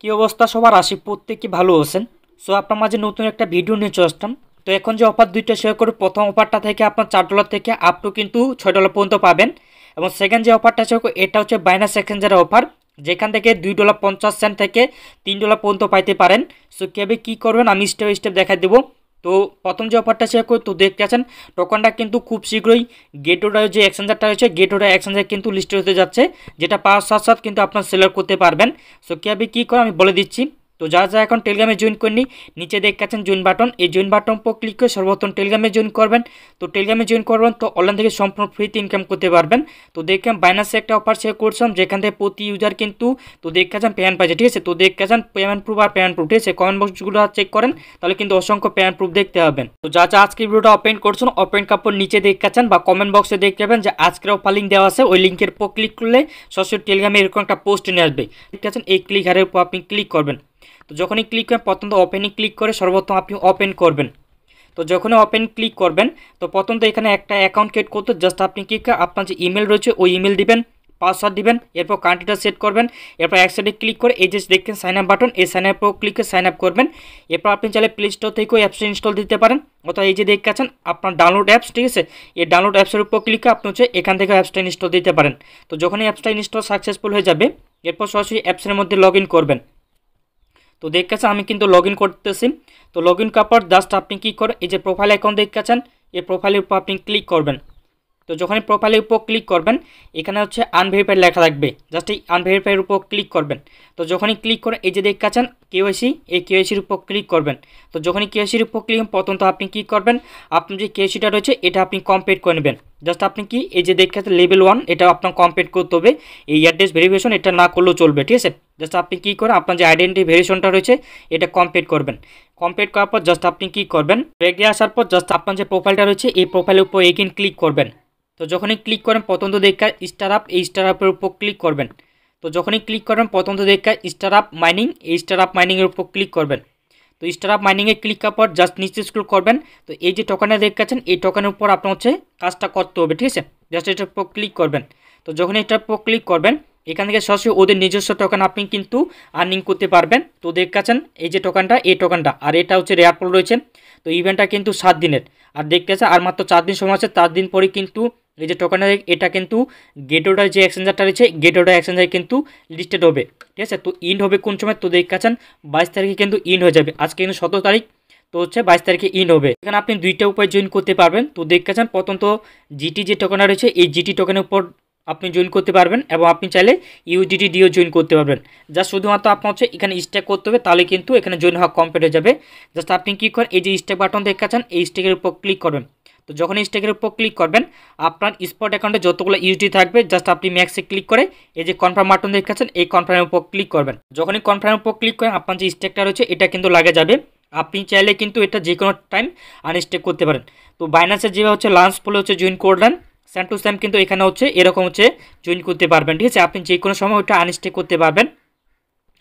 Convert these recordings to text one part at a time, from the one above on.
কি অবস্থা সবার আসি প্রত্যেকই ভালো আছেন সো আপনার মাঝে নতুন একটা ভিডিও নিয়ে চলে আসতাম তো এখন যে অফার দুইটা শেয়ার করি প্রথম অফারটা থেকে আপনার চার ডলার থেকে আপ টু কিন্তু ছয় ডলার পর্যন্ত পাবেন এবং সেকেন্ড যে অফারটা শেয়ার করব এটা হচ্ছে বাইনাস এক্সচেঞ্জের অফার যেখান থেকে দুই ডলার পঞ্চাশ সেন্ট থেকে তিন ডলার পর্যন্ত পাইতে পারেন সো কীভাবে কী করবেন আমি স্টেপ স্টেপ দেখা দেবো তো প্রথম যে অফারটা শেয়ার করে তো দেখতে আছেন টোকনটা কিন্তু খুব শীঘ্রই ওডার যে এক্সচেঞ্জারটা রয়েছে গেটোডার এক্সচেঞ্জার কিন্তু লিস্টে হতে যাচ্ছে যেটা পাওয়ার সাথ সাথ কিন্তু আপনার সেলার করতে পারবেন সো কীভাবে কী করে আমি বলে দিচ্ছি তো যারা যারা এখন টেলিগ্রামে জয়েন করেনি নিচে দেখাচ্ছেন জয়েন বাটন এই জয়েন বাটন উপর ক্লিক করে সর্বপ্রথম টেলিগ্রামে জয়েন করবেন তো টেলিগ্রামে জয়েন করবেন তো অনলাইন থেকে সম্পূর্ণ ফ্রিতে ইনকাম করতে পারবেন তো দেখলাম বাইনাসে একটা অফার শেয়ার করছিলাম যেখান থেকে প্রতি ইউজার কিন্তু তো দেখাচ্ছেন পেমেন্ট পাইছে ঠিক আছে তো দেখাচ্ছেন পেমেন্ট প্রুফ আর পেমেন্ট প্রুফ ঠিক আছে কমেন্ট বক্সগুলো চেক করেন তাহলে কিন্তু অসংখ্য পেমেন্ট প্রুফ দেখতে পাবেন তো যা যা আজকে ভিডিওটা ওপেন করছেন ওপেন কাপড় নিচে দেখাচ্ছেন বা কমেন্ট বক্সে দেখতে পাবেন যে আজকের অফার লিঙ্ক দেওয়া আছে ওই লিঙ্কের উপর ক্লিক করলে সরাসরি টেলিগ্রামে এরকম একটা পোস্ট নিয়ে আসবে ঠিক আছে এই ক্লিক হারের উপর আপনি ক্লিক করবেন তো যখনই ক্লিক করেন প্রথম তো ওপেনে ক্লিক করে সর্বপ্রথম আপনি ওপেন করবেন তো যখনই ওপেন ক্লিক করবেন তো প্রথম এখানে একটা অ্যাকাউন্ট ক্রিয়েট করতে জাস্ট আপনি কি আপনার যে ইমেল রয়েছে ওই ইমেল দিবেন পাসওয়ার্ড দিবেন এরপর কান্ট্রিটা সেট করবেন এরপর একসাইডে ক্লিক করে এই যে দেখছেন সাইন আপ বাটন এই সাইন আপ ক্লিক করে সাইন আপ করবেন এরপর আপনি চাইলে প্লে স্টোর থেকেও অ্যাপসটি ইনস্টল দিতে পারেন অর্থাৎ এই যে দেখতে আছেন আপনার ডাউনলোড অ্যাপস ঠিক আছে এই ডাউনলোড অ্যাপসের উপর ক্লিক করে আপনি হচ্ছে এখান থেকে অ্যাপসটা ইনস্টল দিতে পারেন তো যখন এই অ্যাপসটা ইনস্টল সাকসেসফুল হয়ে যাবে এরপর সরাসরি অ্যাপসের মধ্যে লগ করবেন তো দেখতেছে আমি কিন্তু লগ করতেছি তো লগ ইন করার পর জাস্ট আপনি কী করেন এই যে প্রোফাইল অ্যাকাউন্ট দেখতেছেন এই প্রোফাইলের উপর আপনি ক্লিক করবেন তো যখনই প্রোফাইলের উপর ক্লিক করবেন এখানে হচ্ছে আনভেরিফাইড লেখা থাকবে জাস্ট এই আনভেরিফাইয়ের উপর ক্লিক করবেন তো যখনই ক্লিক করে এই যে দেখতেছেন কেওয়াইসি এই কেওয়াইসির উপর ক্লিক করবেন তো যখনই কেওয়াইসির উপর ক্লিক প্রথম তো আপনি কী করবেন আপনি যে কেওয়াইসিটা রয়েছে এটা আপনি কমপ্লিট করে নেবেন জাস্ট আপনি কি এই যে দেখতে লেভেল ওয়ান এটা আপনার কমপ্লিট করতে হবে এই অ্যাড্রেস ভেরিফিকেশন এটা না করলেও চলবে ঠিক আছে জাস্ট আপনি কী করেন আপনার যে আইডেন্টি ভেরিয়েশনটা রয়েছে এটা কমপ্লিট করবেন কমপ্লিট করার পর জাস্ট আপনি কী করবেন ব্যাগে আসার পর জাস্ট আপনার যে প্রোফাইলটা রয়েছে এই প্রোফাইলের উপর এগিন ক্লিক করবেন তো যখনই ক্লিক করেন প্রথম তো দেখা স্টার আপ এই স্টার আপের উপর ক্লিক করবেন তো যখনই ক্লিক করেন প্রথম তো দেখা স্টার আপ মাইনিং এই স্টার আপ মাইনিংয়ের উপর ক্লিক করবেন তো স্টার আপ মাইনিংয়ে ক্লিক করার পর জাস্ট নিচে স্ক্রল করবেন তো এই যে দেখতে গেছেন এই টোকানের উপর আপনার হচ্ছে কাজটা করতে হবে ঠিক আছে জাস্ট এটার উপর ক্লিক করবেন তো যখন এটার উপর ক্লিক করবেন এখান থেকে সরাসরি ওদের নিজস্ব টোকান আপনি কিন্তু আর্নিং করতে পারবেন তো দেখতেছেন এই যে টোকানটা এই টোকানটা আর এটা হচ্ছে রেয়ার পোল রয়েছে তো ইভেন্টটা কিন্তু সাত দিনের আর দেখতে দেখতেছে আর মাত্র চার দিন সময় আছে চার দিন পরে কিন্তু এই যে টোকেনটা এটা কিন্তু গেটোডার যে এক্সচেঞ্জারটা রয়েছে গেটোডার এক্সচেঞ্জার কিন্তু লিস্টেড হবে ঠিক আছে তো ইন্ড হবে কোন সময় তো দেখাচ্ছেন বাইশ তারিখে কিন্তু ইন্ড হয়ে যাবে আজকে কিন্তু সতেরো তারিখ তো হচ্ছে বাইশ তারিখে ইন হবে এখানে আপনি দুইটা উপায় জয়েন করতে পারবেন তো দেখতেছেন প্রথম তো জিটি যে টোকেনটা রয়েছে এই জিটি টোকেনের উপর আপনি জয়েন করতে পারবেন এবং আপনি চাইলে ইউজিটি ডিও জয়েন করতে পারবেন জাস্ট শুধুমাত্র আপনার হচ্ছে এখানে স্টেক করতে হবে তাহলে কিন্তু এখানে জয়েন হওয়া কমপ্লিট হয়ে যাবে জাস্ট আপনি কী করেন এই যে স্ট্যাক বাটন দেখাচ্ছেন এই স্টেকের উপর ক্লিক করবেন তো যখন ইনস্টাগ্রামের উপর ক্লিক করবেন আপনার স্পট অ্যাকাউন্টে যতগুলো ইউটি থাকবে জাস্ট আপনি ম্যাক্সে ক্লিক করে এই যে কনফার্ম বাটন দেখাচ্ছেন এই কনফার্মের উপর ক্লিক করবেন যখনই কনফার্মের উপর ক্লিক করেন আপনার যে স্টেকটা রয়েছে এটা কিন্তু লাগে যাবে আপনি চাইলে কিন্তু এটা যে কোনো টাইম আনস্টেক করতে পারেন তো বাইনাসের যেভাবে হচ্ছে লাঞ্চ বলে হচ্ছে জয়েন করলেন স্যাম টু স্যাম কিন্তু এখানে হচ্ছে এরকম হচ্ছে জয়েন করতে পারবেন ঠিক আছে আপনি যে কোনো সময় ওটা আনস্টেক করতে পারবেন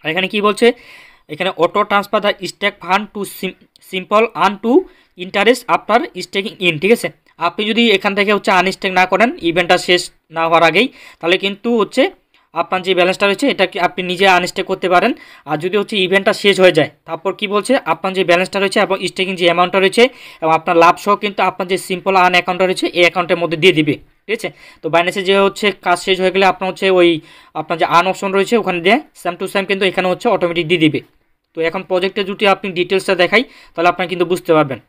আর এখানে কি বলছে এখানে auto transfer the stake fund to simple earn to interest after staking in ঠিক আছে আপনি যদি এখান থেকে হচ্ছে আনস্টেক না করেন ইভেন্টটা শেষ না হওয়ার আগেই তাহলে কিন্তু হচ্ছে আপনার যে ব্যালেন্সটা রয়েছে এটাকে আপনি নিজে আনস্টেক করতে পারেন আর যদি হচ্ছে ইভেন্টটা শেষ হয়ে যায় তারপর কি বলছে আপনার যে ব্যালেন্সটা রয়েছে এবং স্টেকিং যে অ্যামাউন্টটা রয়েছে এবং আপনার লাভ সহ কিন্তু আপনার যে সিম্পল আন অ্যাকাউন্টটা রয়েছে এই অ্যাকাউন্টের মধ্যে দিয়ে দিবে ঠিক আছে তো বাইন্যান্সে যে হচ্ছে কাজ শেষ হয়ে গেলে আপনার হচ্ছে ওই আপনার যে আন অপশন রয়েছে ওখানে দিয়ে সেম টু সেম কিন্তু এখানে হচ্ছে অটোমেটিক দিয়ে দিবে তো এখন প্রজেক্টে যদি আপনি ডিটেলসটা দেখাই তাহলে আপনার কিন্তু বুঝতে পারবেন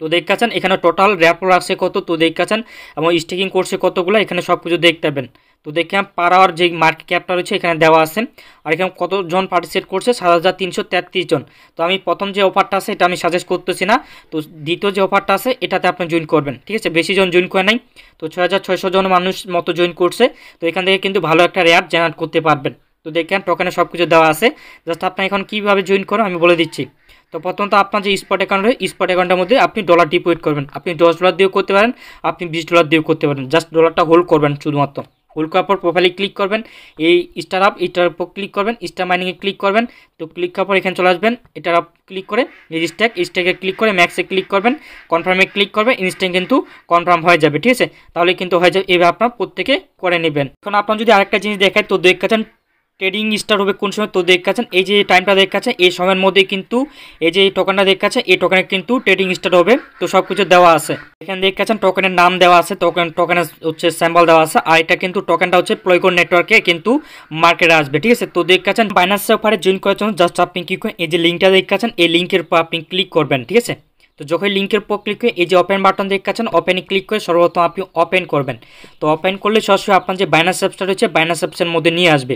তো দেখতেছেন এখানে টোটাল র্যাপর আসছে কত তো দেখতেছেন এবং স্টেকিং করছে কতগুলো এখানে সব কিছু দেখতে পাবেন তো দেখলাম পার আওয়ার যে মার্কেট ক্যাপটা রয়েছে এখানে দেওয়া আছে আর এখানে কতজন পার্টিসিপেট করছে সাত হাজার তিনশো তেত্রিশ জন তো আমি প্রথম যে অফারটা আছে এটা আমি সাজেস্ট করতেছি না তো দ্বিতীয় যে অফারটা আছে এটাতে আপনি জয়েন করবেন ঠিক আছে বেশি জন জয়েন করে নাই তো ছয় হাজার ছয়শো জন মানুষ মতো জয়েন করছে তো এখান থেকে কিন্তু ভালো একটা র্যাপ জেনারেট করতে পারবেন তো দেখেন টোকেনে সব কিছু দেওয়া আছে জাস্ট আপনি এখন কীভাবে জয়েন করো আমি বলে দিচ্ছি তো প্রথমত আপনার যে স্পট অ্যাকাউন্ট রয়েছে স্পট অ্যাকাউন্টের মধ্যে আপনি ডলার ডিপোজিট করবেন আপনি দশ ডলার দিয়েও করতে পারেন আপনি বিশ ডলার দিয়েও করতে পারেন জাস্ট ডলারটা হোল্ড করবেন শুধুমাত্র হোল্ড করার পর প্রোফাইলে ক্লিক করবেন এই স্টার আপ এটার উপর ক্লিক করবেন স্টার মাইনিংয়ে ক্লিক করবেন তো ক্লিক করার পর এখানে চলে আসবেন এটার আপ ক্লিক করে রেজিস্ট্যাক স্ট্যাক স্ট্যাকে ক্লিক করে ম্যাক্সে ক্লিক করবেন কনফার্মে ক্লিক করবেন ইনস্ট্যাক কিন্তু কনফার্ম হয়ে যাবে ঠিক আছে তাহলে কিন্তু হয়ে যাবে এভাবে আপনার প্রত্যেকে করে নেবেন এখন আপনার যদি আরেকটা জিনিস দেখায় তো দেখেছেন ট্রেডিং স্টার্ট হবে কোন সময় তো দেখাচ্ছেন এই যে টাইমটা দেখাচ্ছেন এই সময়ের মধ্যে কিন্তু এই যে টোকেনটা দেখাচ্ছে এই টোকেনে কিন্তু ট্রেডিং স্টার্ট হবে তো সব কিছু দেওয়া আছে এখানে দেখাচ্ছেন টোকেনের নাম দেওয়া আছে টোকেন টোকেনের হচ্ছে স্যাম্পল দেওয়া আছে আর এটা কিন্তু টোকেনটা হচ্ছে প্লয়কোর নেটওয়ার্কে কিন্তু মার্কেটে আসবে ঠিক আছে তো দেখাচ্ছেন বাইনান্স অফারে জয়েন করার জন্য জাস্ট আপনি কি করেন এই যে লিঙ্কটা দেখাচ্ছেন এই লিঙ্কের উপর আপনি ক্লিক করবেন ঠিক আছে তো যখন লিঙ্কের উপর ক্লিক করে এই যে ওপেন বাটন দেখাচ্ছেন ওপেনে ক্লিক করে সর্বপ্রথম আপনি ওপেন করবেন তো ওপেন করলে সরাসরি আপনার যে বাইনান্স অ্যাপসটা রয়েছে বাইনান্স অ্যাপসের মধ্যে নিয়ে আসবে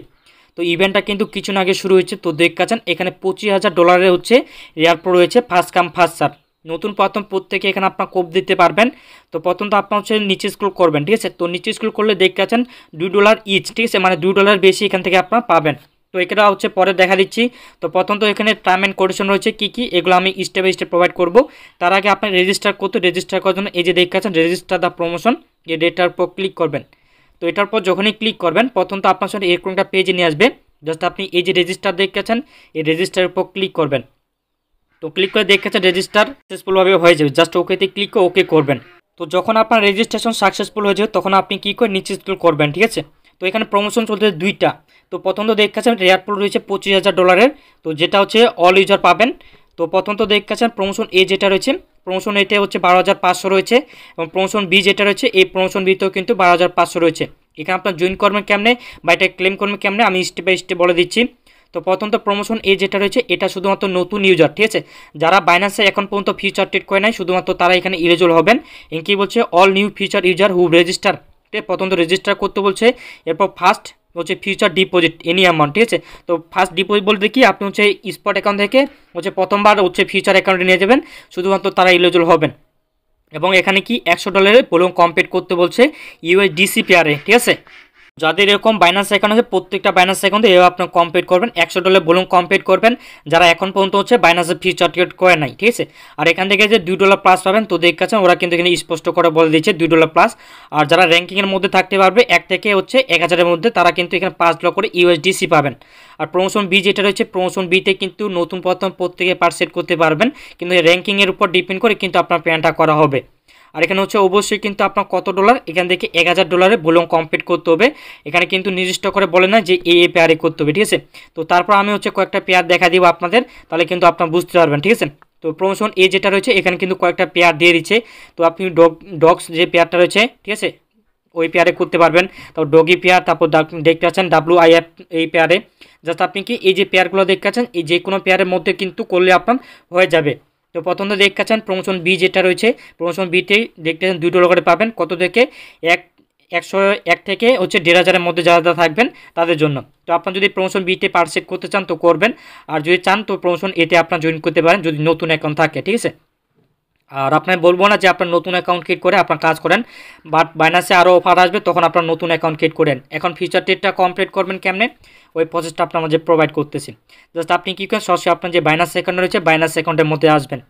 তো ইভেন্টটা কিন্তু কিছু আগে শুরু হয়েছে তো দেখ কাছেন এখানে পঁচিশ হাজার ডলারের হচ্ছে রেয়ার প্রো রয়েছে ফার্স্ট কাম ফার্স্ট সার্ভ নতুন প্রথম প্রত্যেকে এখানে আপনার কোপ দিতে পারবেন তো প্রথম তো আপনার হচ্ছে নিচে স্কুল করবেন ঠিক আছে তো নিচে স্কুল করলে দেখতে আছেন দুই ডলার ইচ ঠিক আছে মানে দুই ডলার বেশি এখান থেকে আপনার পাবেন তো এটা হচ্ছে পরে দেখা দিচ্ছি তো প্রথম তো এখানে টার্ম অ্যান্ড কন্ডিশন রয়েছে কী কী এগুলো আমি স্টেপ বাই স্টেপ প্রোভাইড করবো তার আগে আপনি রেজিস্টার করতে রেজিস্টার করার জন্য এই যে দেখতে আছেন রেজিস্টার দ্য প্রমোশন এই ডেটার উপর ক্লিক করবেন তো এটার পর যখনই ক্লিক করবেন প্রথম তো আপনার সঙ্গে এরকম একটা পেজ নিয়ে আসবে জাস্ট আপনি এই যে রেজিস্টার দেখেছেন এই রেজিস্টারের উপর ক্লিক করবেন তো ক্লিক করে দেখেছেন রেজিস্টার সাকসেসফুলভাবে হয়ে যাবে জাস্ট ওকেতে ক্লিক করে ওকে করবেন তো যখন আপনার রেজিস্ট্রেশন সাকসেসফুল হয়ে যাবে তখন আপনি কী করে নিচে স্কুল করবেন ঠিক আছে তো এখানে প্রমোশন চলতেছে দুইটা তো প্রথম তো দেখেছেন এয়ারপোর্ট রয়েছে পঁচিশ হাজার ডলারের তো যেটা হচ্ছে অল ইউজার পাবেন তো প্রথম তো দেখেছেন প্রমোশন এ যেটা রয়েছে প্রমোশন এটা হচ্ছে বারো হাজার পাঁচশো রয়েছে এবং প্রমোশন বি যেটা রয়েছে এই প্রমোশন বিতেও কিন্তু বারো হাজার পাঁচশো রয়েছে এখানে আপনার জয়েন করবেন কেমনে বা এটা ক্লেম করবেন কেমনে আমি স্টেপ বাই স্টেপ বলে দিচ্ছি তো প্রথম তো প্রমোশন এ যেটা রয়েছে এটা শুধুমাত্র নতুন ইউজার ঠিক আছে যারা বাইন্যান্সে এখন পর্যন্ত ফিউচার ট্রেড করে নাই শুধুমাত্র তারা এখানে ইলিজিবল হবেন এন কি বলছে all new future user who register তো রেজিস্টার করতে বলছে এরপর ফার্স্ট হচ্ছে ফিউচার ডিপোজিট এনি অ্যামাউন্ট ঠিক আছে তো ফার্স্ট ডিপোজিট বলতে কি আপনি হচ্ছে স্পট অ্যাকাউন্ট থেকে হচ্ছে প্রথমবার হচ্ছে ফিউচার অ্যাকাউন্টে নিয়ে যাবেন শুধুমাত্র তারা ইলিজিবল হবেন এবং এখানে কি একশো ডলারের ভলিউম কমপ্লিট করতে বলছে ইউএসডিসি পেয়ারে ঠিক আছে যাদের এরকম বাইনান্স অ্যাকাউন্ট আছে প্রত্যেকটা বাইনান্স অ্যাকাউন্টে এভাবে আপনার কমপ্লিট করবেন একশো ডলার বলুন কমপ্লিট করবেন যারা এখন পর্যন্ত হচ্ছে বাইনান্সের ফি চার্টিফিকেট করে নাই ঠিক আছে আর এখান থেকে যে দুই ডলার প্লাস পাবেন তোদের কাছে ওরা কিন্তু এখানে স্পষ্ট করে বলে দিচ্ছে দুই ডলার প্লাস আর যারা র্যাঙ্কিংয়ের মধ্যে থাকতে পারবে এক থেকে হচ্ছে এক হাজারের মধ্যে তারা কিন্তু এখানে পাঁচ ডলার করে ইউএসডিসি পাবেন আর প্রমোশন বি যেটা রয়েছে প্রমোশন বিতে কিন্তু নতুন প্রথম প্রত্যেকে পার্সেট করতে পারবেন কিন্তু র্যাঙ্কিংয়ের উপর ডিপেন্ড করে কিন্তু আপনার প্ল্যানটা করা হবে আর এখানে হচ্ছে অবশ্যই কিন্তু আপনার কত ডলার এখান থেকে এক হাজার ডলারে ভলিউম কমপ্লিট করতে হবে এখানে কিন্তু নির্দিষ্ট করে বলে না যে এ এ পেয়ারে করতে হবে ঠিক আছে তো তারপর আমি হচ্ছে কয়েকটা পেয়ার দেখা দিব আপনাদের তাহলে কিন্তু আপনার বুঝতে পারবেন ঠিক আছে তো প্রমোশন এ যেটা রয়েছে এখানে কিন্তু কয়েকটা পেয়ার দিয়ে দিচ্ছে তো আপনি ডগ ডগস যে পেয়ারটা রয়েছে ঠিক আছে ওই পেয়ারে করতে পারবেন তারপর ডগি পেয়ার তারপর দেখতে পাচ্ছেন ডাব্লু আই এফ এই পেয়ারে জাস্ট আপনি কি এই যে পেয়ারগুলো দেখতে পাচ্ছেন এই যে কোনো পেয়ারের মধ্যে কিন্তু করলে আপনার হয়ে যাবে তো প্রথম তো দেখতেছেন প্রমোশন বি যেটা রয়েছে প্রমোশন বিতেই দেখতেছেন দুটো লোকের পাবেন কত থেকে এক একশো এক থেকে হচ্ছে দেড় হাজারের মধ্যে যারা যারা থাকবেন তাদের জন্য তো আপনার যদি প্রমোশন বিতে পার্সেপ করতে চান তো করবেন আর যদি চান তো প্রমোশন এতে আপনার জয়েন করতে পারেন যদি নতুন অ্যাকাউন্ট থাকে ঠিক আছে আর আপনার বলবো না যে আপনার নতুন অ্যাকাউন্ট ক্রিয়েট করে আপনার কাজ করেন বাট বাইনাসে আরও অফার আসবে তখন আপনার নতুন অ্যাকাউন্ট ক্রিয়েট করেন এখন ফিউচার ডেটটা কমপ্লিট করবেন কেমনে ওই প্রসেসটা আপনার মাঝে প্রোভাইড করতেছি জাস্ট আপনি কী করেন সরাসরি আপনার যে বাইনাস অ্যাকাউন্ট রয়েছে বাইনাস অ্যাকাউন্টের মধ্যে আসবেন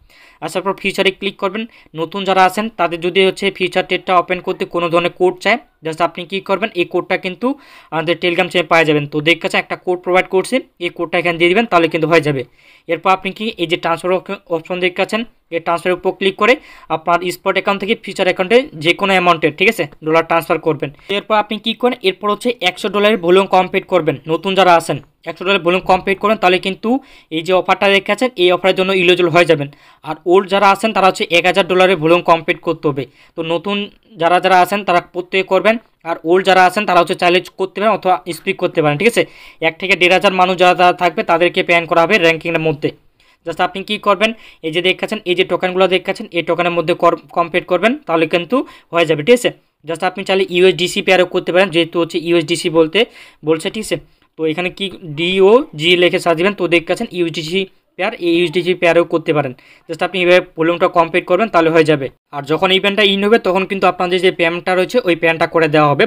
আসার পর ফিউচারে ক্লিক করবেন নতুন যারা আছেন তাদের যদি হচ্ছে ফিউচার টেটটা ওপেন করতে কোনো ধরনের কোড চায় জাস্ট আপনি কী করবেন এই কোডটা কিন্তু আমাদের টেলিগ্রাম চেয়ে পাওয়া যাবেন তো দেখতে একটা কোড প্রোভাইড করছে এই কোডটা এখানে দিয়ে দেবেন তাহলে কিন্তু হয়ে যাবে এরপর আপনি কি এই যে ট্রান্সফার অপশন দেখতে এ ট্রান্সফারের উপর ক্লিক করে আপনার স্পট অ্যাকাউন্ট থেকে ফিউচার অ্যাকাউন্টে যে কোনো অ্যামাউন্টের ঠিক আছে ডলার ট্রান্সফার করবেন এরপর আপনি কী করেন এরপর হচ্ছে একশো ডলারের ভলিউম কমপ্লিট করবেন নতুন যারা আসেন একশো ডলার ভলিউম কমপ্লিট করেন তাহলে কিন্তু এই যে অফারটা রেখে আছেন এই অফারের জন্য ইলিজিবল হয়ে যাবেন আর ওল্ড যারা আছেন তারা হচ্ছে এক হাজার ডলারের ভলিউম কমপ্লিট করতে হবে তো নতুন যারা যারা আছেন তারা প্রত্যেক করবেন আর ওল্ড যারা আছেন তারা হচ্ছে চ্যালেঞ্জ করতে পারেন অথবা স্পিক করতে পারেন ঠিক আছে এক থেকে দেড় হাজার মানুষ যারা যারা থাকবে তাদেরকে প্যান করা হবে র্যাঙ্কিংয়ের মধ্যে জাস্ট আপনি কি করবেন এই যে দেখাচ্ছেন এই যে টোকেনগুলো দেখাচ্ছেন এই টোকানের মধ্যে কমপ্লিট করবেন তাহলে কিন্তু হয়ে যাবে ঠিক আছে জাস্ট আপনি চাইলে ইউএসডিসি পেয়ারও করতে পারেন যেহেতু হচ্ছে ইউএসডিসি বলতে বলছে ঠিক আছে তো এখানে কি ডিও জি লিখে সার্চ দেবেন তো দেখাচ্ছেন ইউএসডিসি পেয়ার এই ইউএসডিসি পেয়ারেও করতে পারেন জাস্ট আপনি এইভাবে ভলিউমটা কমপ্লিট করবেন তাহলে হয়ে যাবে আর যখন এই ইভেন্টটা ইন হবে তখন কিন্তু আপনাদের যে প্যানটা রয়েছে ওই প্যানটা করে দেওয়া হবে